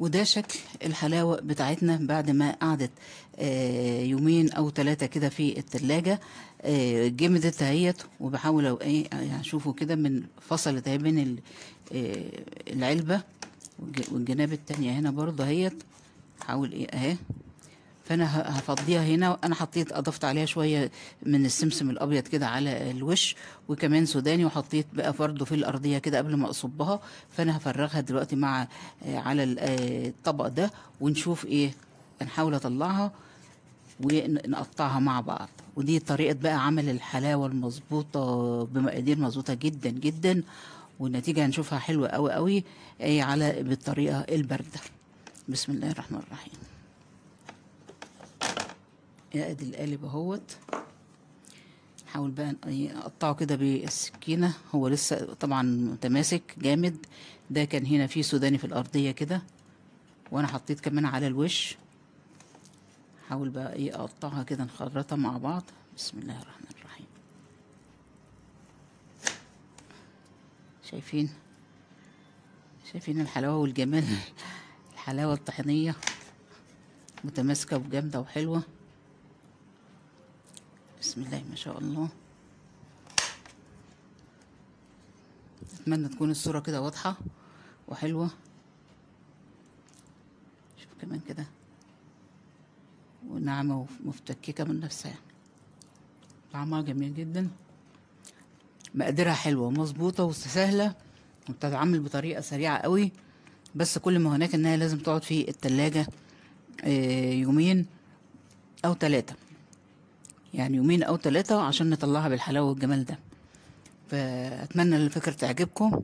وده شكل الحلاوة بتاعتنا بعد ما قعدت آه، يومين أو ثلاثة كده في التلاجة آه، جمدت اهيت وبحاول أو إيه هشوفه يعني كده من فصلت آه، اهي بين العلبة والجناب التانية هنا برضه اهيت حاول إيه أهي فانا هفضيها هنا انا حطيت اضفت عليها شويه من السمسم الابيض كده على الوش وكمان سوداني وحطيت بقى برده في الارضيه كده قبل ما اصبها فانا هفرغها دلوقتي مع آه، على الطبق آه، ده ونشوف ايه هنحاول اطلعها ونقطعها مع بعض ودي طريقه بقى عمل الحلاوه المظبوطه بمقادير مظبوطه جدا جدا والنتيجه هنشوفها حلوه قوي قوي آه، على بالطريقه البارده بسم الله الرحمن الرحيم ادي القالب اهوت نحاول بقى نقطعه كده بالسكينه هو لسه طبعا متماسك جامد ده كان هنا فيه سوداني في الارضيه كده وانا حطيت كمان على الوش حاول بقى ايه اقطعها كده نخرطها مع بعض بسم الله الرحمن الرحيم شايفين شايفين الحلاوه والجمال الحلاوه الطحينيه متماسكه وجامده وحلوه بسم الله ما شاء الله اتمنى تكون الصورة كده واضحة وحلوة شوف كمان كده وناعمة ومفتككة من نفسها يعني. طعمها جميل جدا مقاديرها حلوة ومظبوطة وسهلة وبتتعمل بطريقة سريعة قوي بس كل ما هناك انها لازم تقعد في التلاجة آه، يومين او ثلاثة يعني يومين او ثلاثه عشان نطلعها بالحلاوه والجمال ده فاتمنى الفكره تعجبكم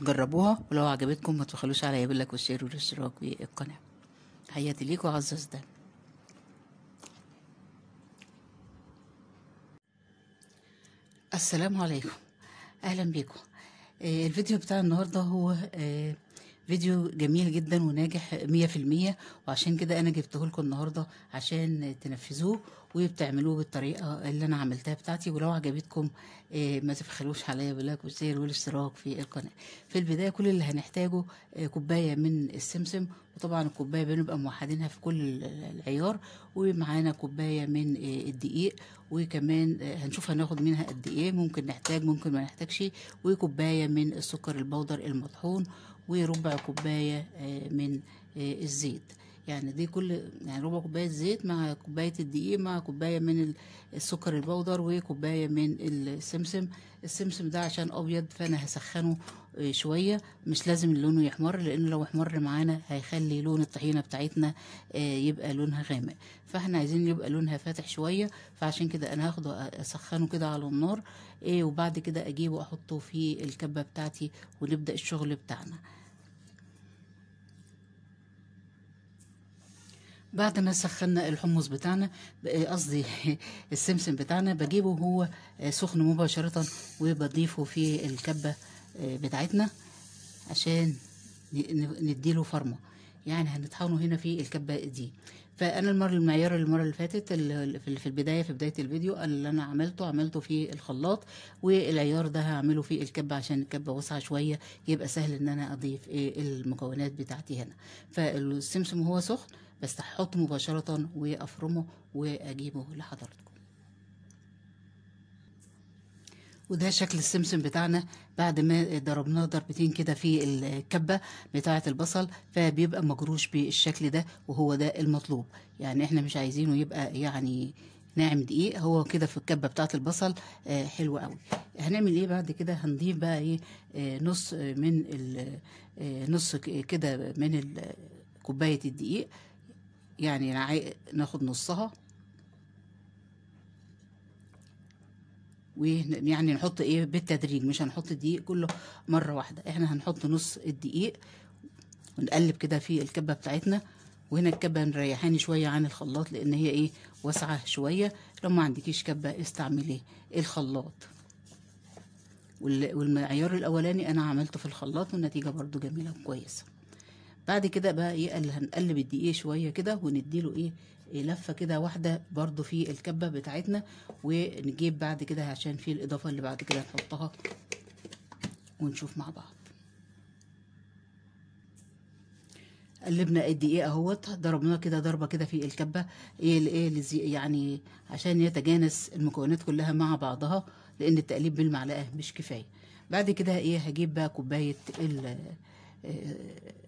تجربوها إيه، ولو عجبتكم ما تبخلوش عليا بالك والشير والاشتراك والقناه تحياتي ليك وعز ده السلام عليكم اهلا بيكم إيه، الفيديو بتاع النهارده هو إيه، فيديو جميل جدا وناجح 100% وعشان كده انا جبته لكم النهارده عشان تنفذوه وبتعملوه بالطريقه اللي انا عملتها بتاعتي ولو عجبتكم آه، ما تبخلوش عليا باللايك وشير والاشتراك في القناه في البدايه كل اللي هنحتاجه آه، كوبايه من السمسم وطبعا الكوبايه بنبقى موحدينها في كل العيار ومعانا كوبايه من آه، الدقيق وكمان هنشوف هناخد منها قد ايه ممكن نحتاج ممكن ما نحتاجش وكوبايه من السكر البودر المطحون وربع كوباية آه، من آه، الزيت يعني دي كل يعني ربع كوبايه زيت مع كوبايه الدقيق مع كوبايه من السكر البودر وكوبايه من السمسم السمسم ده عشان ابيض فانا هسخنه آه، شويه مش لازم لونه يحمر لان لو احمر معانا هيخلي لون الطحينه بتاعتنا آه، يبقى لونها غامق فاحنا عايزين يبقى لونها فاتح شويه فعشان كده انا هاخده اسخنه كده على النار آه، وبعد كده اجيبه احطه في الكبه بتاعتي ونبدا الشغل بتاعنا بعد ما سخنا الحمص بتاعنا قصدي السمسم بتاعنا بجيبه هو آه، سخن مباشرة وبضيفه في الكبة آه، بتاعتنا عشان نديله فرمه يعني هنطحنه هنا في الكبة دي فانا المره المعيار المره اللي فاتت في البدايه في بدايه الفيديو اللي انا عملته عملته في الخلاط والعيار ده هعمله في الكبه عشان الكبه واسعه شويه يبقى سهل ان انا اضيف إيه المكونات بتاعتي هنا فالسمسم هو سخن بس هحطه مباشره وافرمه واجيبه لحضرتكم وده شكل السمسم بتاعنا بعد ما ضربناه ضربتين كده في الكبه بتاعه البصل فبيبقى مجروش بالشكل ده وهو ده المطلوب يعني احنا مش عايزينه يبقى يعني ناعم دقيق هو كده في الكبه بتاعه البصل آه، حلو قوي هنعمل ايه بعد كده هنضيف بقى ايه آه، نص من آه، نص كده من كوبايه الدقيق يعني ناخد نصها ويعني نحط ايه بالتدريج مش هنحط الدقيق كله مره واحده احنا هنحط نص الدقيق ونقلب كده في الكبه بتاعتنا وهنا الكبه مريحاني شويه عن الخلاط لان هي ايه واسعه شويه لو ما عندكيش كبه استعملي الخلاط والمعيار الاولاني انا عملته في الخلاط والنتيجه برضو جميله وكويسه بعد كده بقى ايه اللي هنقلب الدقيق شويه كده ونديله ايه إيه، لفه كده واحده برضو في الكبه بتاعتنا ونجيب بعد كده عشان في الاضافه اللي بعد كده نحطها ونشوف مع بعض قلبنا قد ايه اهوت ضربناه كده ضربه كده في الكبه ايه لايه يعني عشان يتجانس المكونات كلها مع بعضها لان التقليب بالمعلقه مش كفايه بعد كده ايه هجيب بقى كوبايه آه، آه،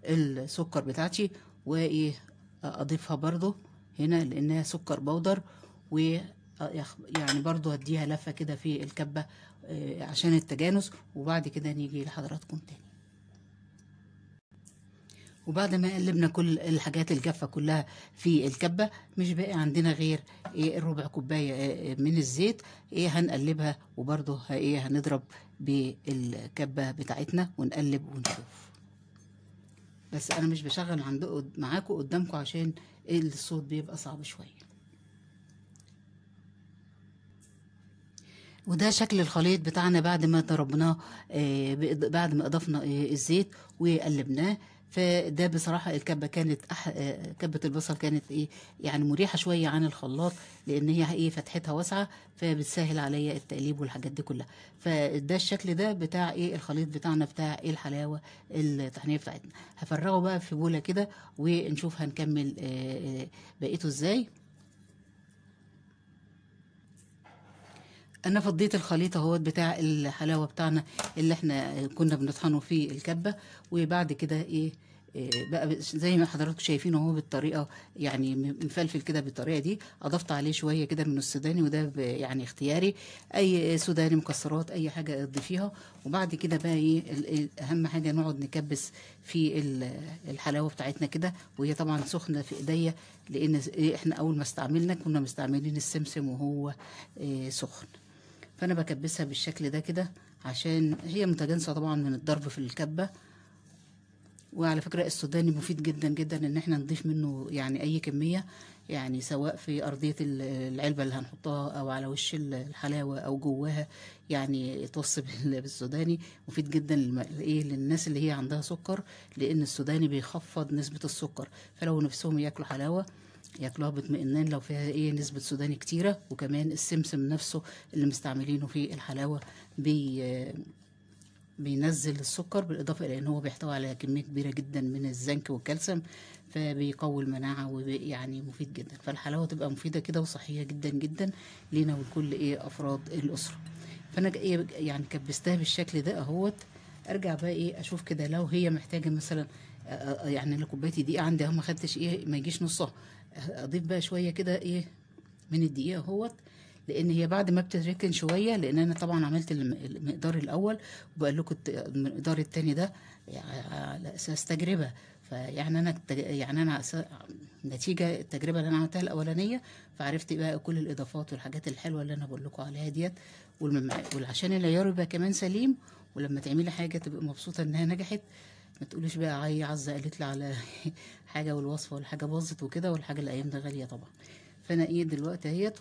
السكر بتاعتي وايه اضيفها برضو هنا لانها سكر بودر و يعني برضو هديها لفة كده في الكبة آه، عشان التجانس وبعد كده نيجي لحضراتكم تاني وبعد ما قلبنا كل الحاجات الجافه كلها في الكبه مش باقي عندنا غير ايه الربع كوبايه آه، آه، من الزيت ايه هنقلبها وبرده ايه هنضرب بالكبه بتاعتنا ونقلب ونشوف بس انا مش بشغل عندكم معاكم قدامكم عشان إيه الصوت بيبقى صعب شويه وده شكل الخليط بتاعنا بعد ما ضربناه آه، بعد ما اضفنا آه، الزيت وقلبناه فده بصراحه الكبه كانت أح... كبه البصل كانت ايه يعني مريحه شويه عن الخلاط لان هي ايه فتحتها واسعه فبتسهل عليا التقليب والحاجات دي كلها فده الشكل ده بتاع ايه الخليط بتاعنا بتاع ايه الحلاوه الطحينيه بتاعتنا هفرغه بقى في بوله كده ونشوف هنكمل بقيته ازاي انا فضيت الخليط اهوت بتاع الحلاوه بتاعنا اللي احنا كنا بنطحنه في الكبه وبعد كده إيه،, ايه بقى زي ما حضراتكم شايفين اهو بالطريقه يعني مفلفل كده بالطريقه دي اضفت عليه شويه كده من السوداني وده يعني اختياري اي سوداني مكسرات اي حاجه تضيفيها وبعد كده بقى ايه اهم حاجه نقعد نكبس في الحلاوه بتاعتنا كده وهي طبعا سخنه في ايديا لان إيه، احنا اول ما استعملنا كنا مستعملين السمسم وهو إيه، سخن فانا بكبسها بالشكل ده كده عشان هي متجانسه طبعا من الضرب في الكبه وعلى فكره السوداني مفيد جدا جدا ان احنا نضيف منه يعني اي كميه يعني سواء في ارضيه العلبه اللي هنحطها او على وش الحلاوه او جواها يعني يتوصي بالسوداني مفيد جدا ايه للناس اللي هي عندها سكر لان السوداني بيخفض نسبه السكر فلو نفسهم ياكلوا حلاوه ياكلوها باطمئنان لو فيها ايه نسبه سوداني كتيره وكمان السمسم نفسه اللي مستعملينه في الحلاوه بي بينزل السكر بالاضافه الى ان هو بيحتوي على كميه كبيره جدا من الزنك والكالسيوم فبيقوي المناعه ويعني مفيد جدا فالحلاوه تبقى مفيده كده وصحيه جدا جدا لينا ولكل ايه افراد الاسره فانا ايه يعني كبستها بالشكل ده اهوت ارجع بقى ايه اشوف كده لو هي محتاجه مثلا يعني انا كوبايتي دي عندي اهو ما خدتش ايه ما يجيش نصها اضيف بقى شويه كده ايه من الدقيق اهوت لان هي بعد ما بتتركن شويه لان انا طبعا عملت المقدار الاول وبقول لكم المقدار التاني ده يعني على اساس تجربه فيعني انا يعني انا نتيجه التجربه اللي انا عملتها الاولانيه فعرفت بقى كل الاضافات والحاجات الحلوه اللي انا بقول لكم عليها ديت وعشان العيار يبقى كمان سليم ولما تعملي حاجه تبقى مبسوطه انها نجحت ما تقولوش بقى عي عزه قالت لي على حاجه والوصفه والحاجه باظت وكده والحاجه الايام ده غاليه طبعا فانا ايه دلوقتي اهيت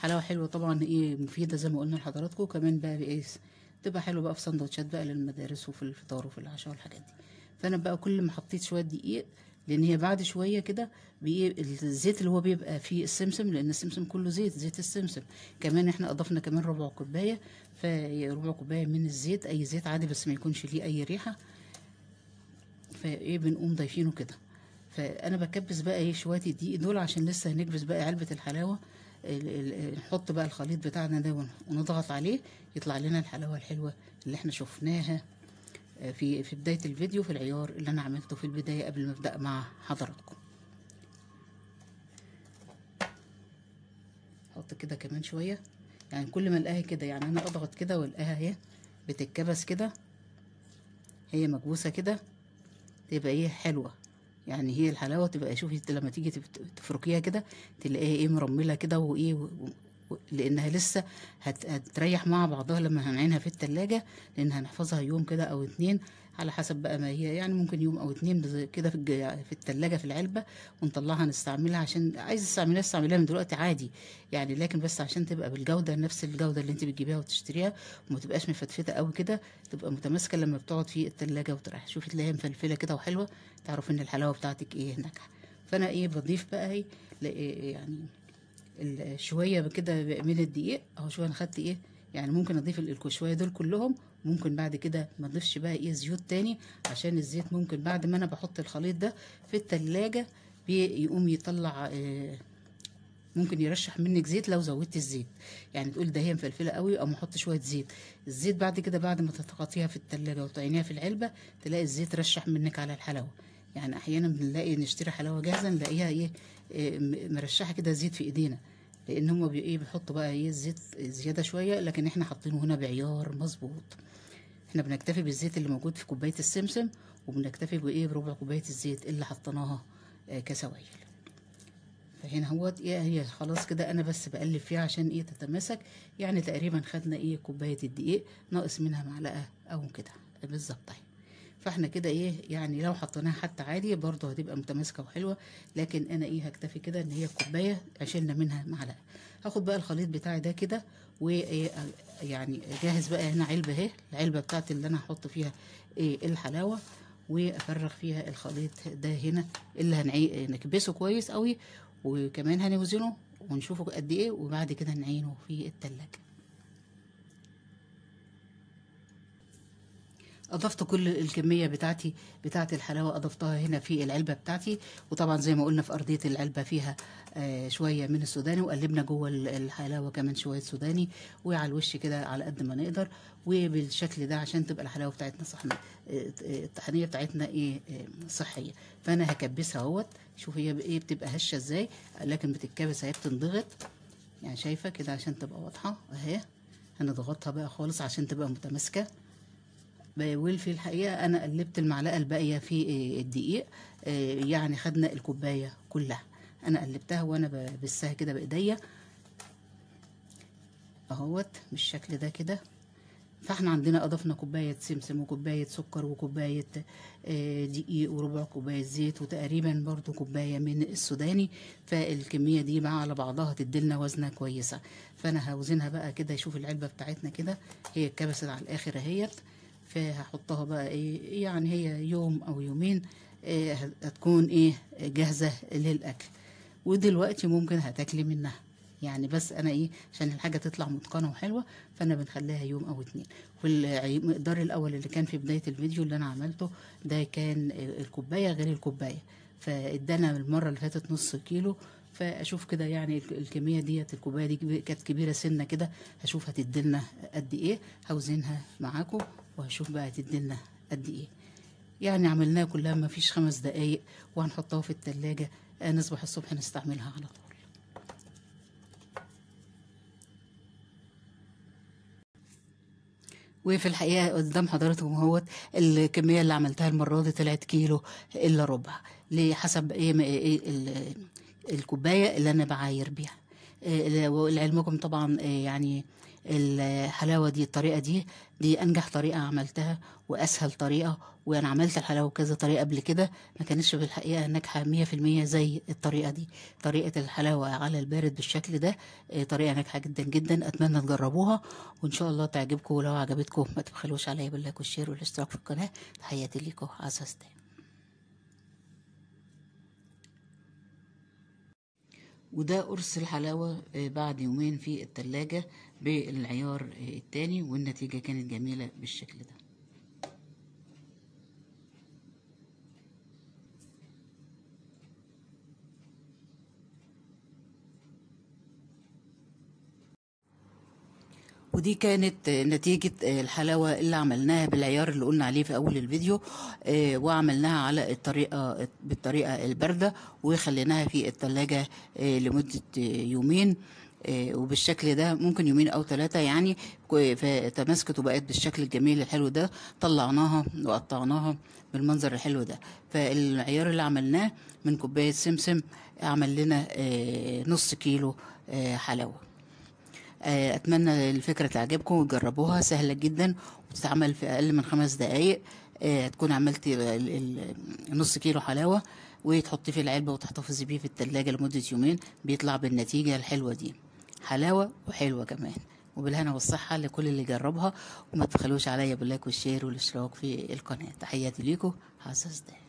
حلاوه حلوه طبعا ايه مفيده زي ما قلنا لحضراتكم كمان بقى بايس تبقى حلوه بقى في سندوتشات بقى للمدارس وفي الفطار وفي العشاء والحاجات دي فانا بقى كل ما حطيت شويه دقيق لان هي بعد شويه كده الزيت اللي هو بيبقى فيه السمسم لان السمسم كله زيت زيت السمسم كمان احنا اضفنا كمان ربع كوبايه فربع كوبايه من الزيت اي زيت عادي بس ما يكونش ليه اي ريحه فايه بنقوم ضايفينه كده فانا بكبس بقى ايه شويه الدقيق دول عشان لسه هنكبس بقى علبه الحلاوه نحط بقى الخليط بتاعنا ده ونضغط عليه يطلع لنا الحلاوه الحلوه اللي احنا شفناها آه، في في بدايه الفيديو في العيار اللي انا عملته في البدايه قبل ما ابدا مع حضراتكم احط كده كمان شويه يعني كل ما الاقيها كده يعني انا اضغط كده والاقيها اهي بتتكبس كده هي مكبوسه كده تبقى ايه حلوه يعني هي الحلاوه تبقى شوفي لما تيجي تفركيها كده تلاقيها ايه مرمله كده وايه لانها لسه هتريح مع بعضها لما هنعينها في التلاجة لان هنحفظها يوم كده او اتنين على حسب بقى ما هي يعني ممكن يوم او اتنين كده في في التلاجة في العلبة ونطلعها نستعملها عشان عايز استعملها استعملها من دلوقتي عادي يعني لكن بس عشان تبقى بالجودة نفس الجودة اللي انت بتجيبيها وتشتريها وما تبقاش مفتفتة او كده تبقى متماسكة لما بتقعد في التلاجة وتريح شوفي تلاقيها مفلفلة كده وحلوة تعرفي ان الحلاوة بتاعتك ايه ناجحة فانا ايه بضيف بقى إيه،, ايه يعني شويه كده من الدقيق اهو شويه انا خدت ايه يعني ممكن اضيف الكشويه دول كلهم ممكن بعد كده ما اضيفش بقى ايه زيوت تاني عشان الزيت ممكن بعد ما انا بحط الخليط ده في التلاجة بيقوم يطلع إيه ممكن يرشح منك زيت لو زودت الزيت يعني تقول ده هي مفلفله قوي او احط شويه زيت الزيت بعد كده بعد ما تتقطيها في التلاجة وتعينيها في العلبه تلاقي الزيت رشح منك على الحلاوه يعني احيانا بنلاقي نشتري حلاوه جاهزه نلاقيها ايه آه، مرشحه كده زيت في ايدينا لان هم ايه بيحطوا بقى ايه الزيت زياده شويه لكن احنا حاطينه هنا بعيار مظبوط احنا بنكتفي بالزيت اللي موجود في كوبايه السمسم وبنكتفي بايه بربع كوبايه الزيت اللي حطيناها آه، كسوائل فهنا اهوت ايه هي خلاص كده انا بس بقلب فيها عشان ايه تتماسك يعني تقريبا خدنا ايه كوبايه الدقيق ناقص منها معلقه او كده بالظبط اهي فاحنا كده ايه يعني لو حطيناها حتى عادي برضو هتبقى متماسكه وحلوه لكن انا ايه هكتفي كده ان هي كوبايه شلنا منها معلقه هاخد بقى الخليط بتاعي ده كده ويعني ايه، جاهز بقى هنا علبه اهي العلبه بتاعتي اللي انا هحط فيها ايه الحلاوه وافرغ فيها الخليط ده هنا اللي هنعي نكبسه كويس قوي وكمان هنوزنه ونشوفه قد ايه وبعد كده نعينه في التلاجة اضفت كل الكميه بتاعتي بتاعت الحلاوه اضفتها هنا في العلبه بتاعتي وطبعا زي ما قلنا في ارضيه العلبه فيها آه، شويه من السوداني وقلبنا جوه الحلاوه كمان شويه سوداني وعلى الوش كده على قد ما نقدر وبالشكل ده عشان تبقى الحلاوه بتاعتنا صحنا آه، آه، الطحينيه بتاعتنا ايه صحيه فانا هكبسها اهوت شوف هي ايه بتبقى هشه ازاي لكن بتتكبس هي بتنضغط يعني شايفه كده عشان تبقى واضحه اهي هنضغطها بقى خالص عشان تبقى متماسكه وفي الحقيقه انا قلبت المعلقه الباقيه في آه، الدقيق آه، يعني خدنا الكوبايه كلها انا قلبتها وانا بسها كده بايديا اهوت بالشكل ده كده فاحنا عندنا اضفنا كوبايه سمسم وكوبايه سكر وكوبايه آه، دقيق وربع كوبايه زيت وتقريبا برضو كوبايه من السوداني فالكميه دي مع على بعضها تدلنا وزنه كويسه فانا هوزنها بقى كده شوف العلبه بتاعتنا كده هي اتكبست على الاخر اهيت فهحطها بقى ايه يعني هي يوم او يومين إيه هتكون ايه جاهزه للاكل ودلوقتي ممكن هتاكلي منها يعني بس انا ايه عشان الحاجه تطلع متقنه وحلوه فانا بنخليها يوم او اتنين والمقدار الاول اللي كان في بدايه الفيديو اللي انا عملته ده كان الكوبايه غير الكوبايه فادانا المره اللي فاتت نص كيلو فاشوف كده يعني الكميه ديت الكوبايه دي كانت كبيره سنه كده هشوف لنا قد ايه هوزنها معاكم وهشوف بقى لنا قد ايه يعني عملناها كلها ما فيش خمس دقايق وهنحطها في التلاجة آه، نصبح الصبح نستعملها على طول وفي الحقيقه قدام حضراتكم اهوت الكميه اللي عملتها المره دي طلعت كيلو الا ربع حسب إيه, ايه, إيه, إيه الكوبايه اللي انا بعاير بيها آه، لعلمكم طبعا آه، يعني الحلاوه دي الطريقه دي دي انجح طريقه عملتها واسهل طريقه وانا عملت الحلاوه كذا طريقه قبل كده ما كانتش في الحقيقه ناجحه 100% زي الطريقه دي طريقه الحلاوه على البارد بالشكل ده آه، طريقه ناجحه جدا جدا اتمنى تجربوها وان شاء الله تعجبكم ولو عجبتكم ما تبخلوش عليا باللايك والشير والاشتراك في القناه تحياتي ليكم عزيزتي وده قرص الحلاوة آه، بعد يومين في التلاجة بالعيار آه، التاني والنتيجة كانت جميلة بالشكل ده ودي كانت نتيجة آه، الحلاوة اللي عملناها بالعيار اللي قلنا عليه في أول الفيديو آه، وعملناها على الطريقة بالطريقة الباردة وخليناها في التلاجة آه، لمدة يومين وبالشكل ده ممكن يومين او ثلاثه يعني فتمسكت وبقت بالشكل الجميل الحلو ده طلعناها وقطعناها بالمنظر الحلو ده فالعيار اللي عملناه من كوبايه سمسم عمل لنا نص كيلو حلاوه آه، اتمنى الفكره تعجبكم وتجربوها سهله جدا وتتعمل في اقل من خمس دقائق آه، تكون عملتي نص كيلو حلاوه وتحطي في العلبه وتحتفظي بيه في التلاجة لمده يومين بيطلع بالنتيجه الحلوه دي حلاوه وحلوه كمان وبالهنا والصحة لكل اللي جربها وما تخلوش عليا باللايك والشير والاشتراك في القناة تحياتي ليكم حساس ده